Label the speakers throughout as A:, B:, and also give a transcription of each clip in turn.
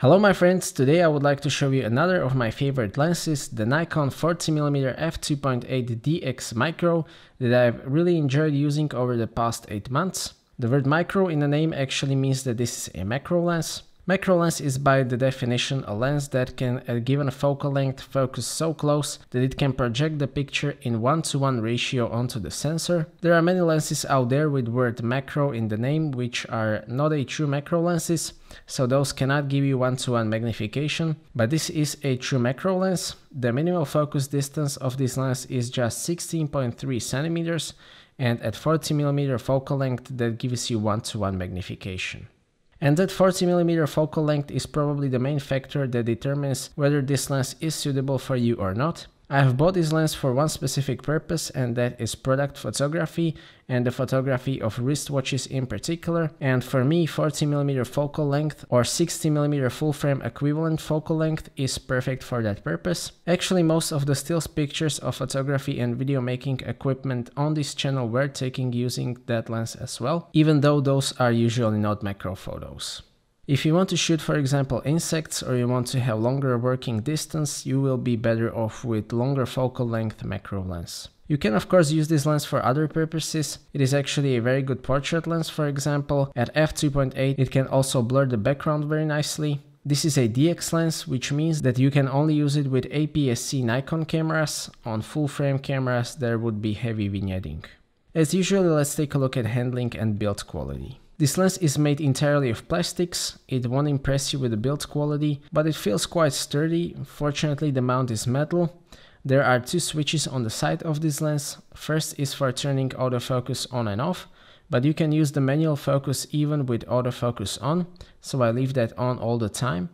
A: Hello my friends, today I would like to show you another of my favorite lenses, the Nikon 40mm f2.8 DX Micro that I've really enjoyed using over the past 8 months. The word micro in the name actually means that this is a macro lens. Macro lens is by the definition a lens that can at a given focal length focus so close that it can project the picture in one-to-one ratio onto the sensor. There are many lenses out there with word macro in the name which are not a true macro lenses, so those cannot give you one-to-one magnification, but this is a true macro lens. The minimal focus distance of this lens is just 16.3 centimeters and at 40mm focal length that gives you one to -one magnification. And that 40mm focal length is probably the main factor that determines whether this lens is suitable for you or not. I have bought this lens for one specific purpose and that is product photography and the photography of wristwatches in particular and for me 40mm focal length or 60mm full frame equivalent focal length is perfect for that purpose. Actually most of the stills pictures of photography and video making equipment on this channel were taken using that lens as well, even though those are usually not macro photos. If you want to shoot, for example, insects or you want to have longer working distance, you will be better off with longer focal length macro lens. You can of course use this lens for other purposes. It is actually a very good portrait lens for example. At f2.8 it can also blur the background very nicely. This is a DX lens, which means that you can only use it with APS-C Nikon cameras. On full frame cameras there would be heavy vignetting. As usual, let's take a look at handling and build quality. This lens is made entirely of plastics, it won't impress you with the build quality, but it feels quite sturdy, fortunately the mount is metal. There are two switches on the side of this lens, first is for turning autofocus on and off, but you can use the manual focus even with autofocus on, so I leave that on all the time.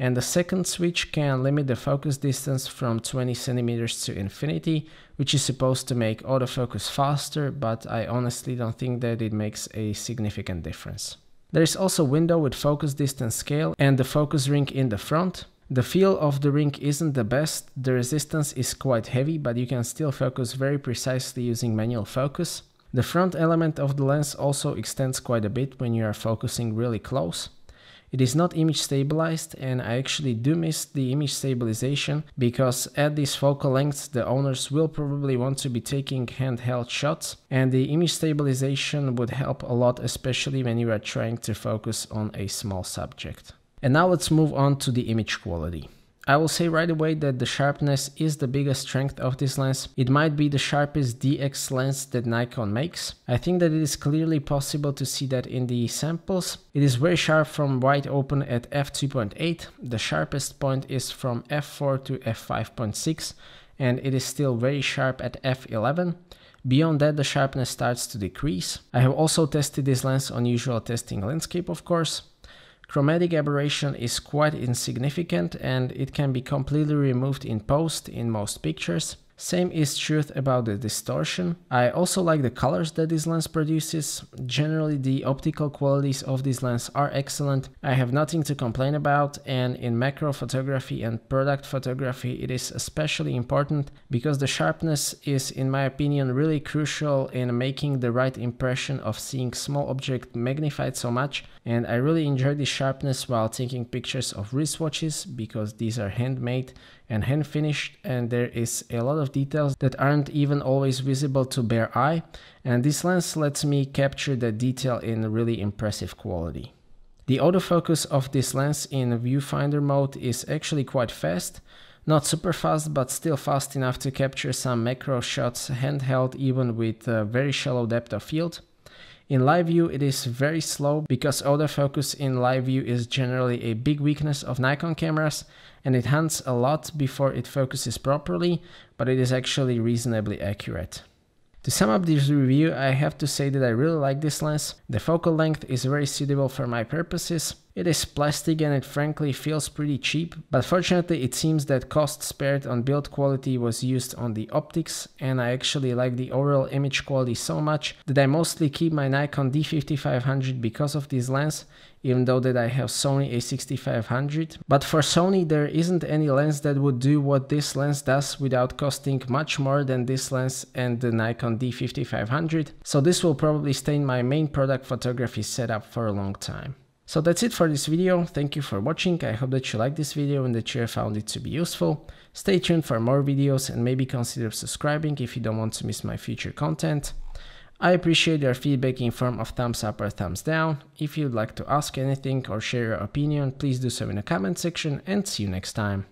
A: And the second switch can limit the focus distance from 20 centimeters to infinity, which is supposed to make autofocus faster, but I honestly don't think that it makes a significant difference. There is also window with focus distance scale and the focus ring in the front. The feel of the ring isn't the best, the resistance is quite heavy, but you can still focus very precisely using manual focus. The front element of the lens also extends quite a bit when you are focusing really close. It is not image stabilized and I actually do miss the image stabilization because at these focal lengths the owners will probably want to be taking handheld shots and the image stabilization would help a lot especially when you are trying to focus on a small subject. And now let's move on to the image quality. I will say right away that the sharpness is the biggest strength of this lens. It might be the sharpest DX lens that Nikon makes. I think that it is clearly possible to see that in the samples. It is very sharp from wide open at f2.8. The sharpest point is from f4 to f5.6 and it is still very sharp at f11. Beyond that, the sharpness starts to decrease. I have also tested this lens on usual testing landscape, of course. Chromatic aberration is quite insignificant and it can be completely removed in post in most pictures. Same is truth about the distortion. I also like the colors that this lens produces. Generally the optical qualities of this lens are excellent. I have nothing to complain about and in macro photography and product photography it is especially important because the sharpness is in my opinion really crucial in making the right impression of seeing small object magnified so much and I really enjoy the sharpness while taking pictures of wristwatches because these are handmade and hand finished and there is a lot of of details that aren't even always visible to bare eye, and this lens lets me capture that detail in really impressive quality. The autofocus of this lens in viewfinder mode is actually quite fast, not super fast but still fast enough to capture some macro shots handheld even with very shallow depth of field, in live view, it is very slow because autofocus in live view is generally a big weakness of Nikon cameras and it hunts a lot before it focuses properly, but it is actually reasonably accurate. To sum up this review, I have to say that I really like this lens. The focal length is very suitable for my purposes. It is plastic and it frankly feels pretty cheap, but fortunately it seems that cost spared on build quality was used on the optics and I actually like the overall image quality so much that I mostly keep my Nikon D5500 because of this lens even though that I have Sony a6500 but for Sony there isn't any lens that would do what this lens does without costing much more than this lens and the Nikon D5500 so this will probably stay in my main product photography setup for a long time. So that's it for this video. Thank you for watching. I hope that you liked this video and that you found it to be useful. Stay tuned for more videos and maybe consider subscribing if you don't want to miss my future content. I appreciate your feedback in form of thumbs up or thumbs down. If you'd like to ask anything or share your opinion, please do so in the comment section and see you next time.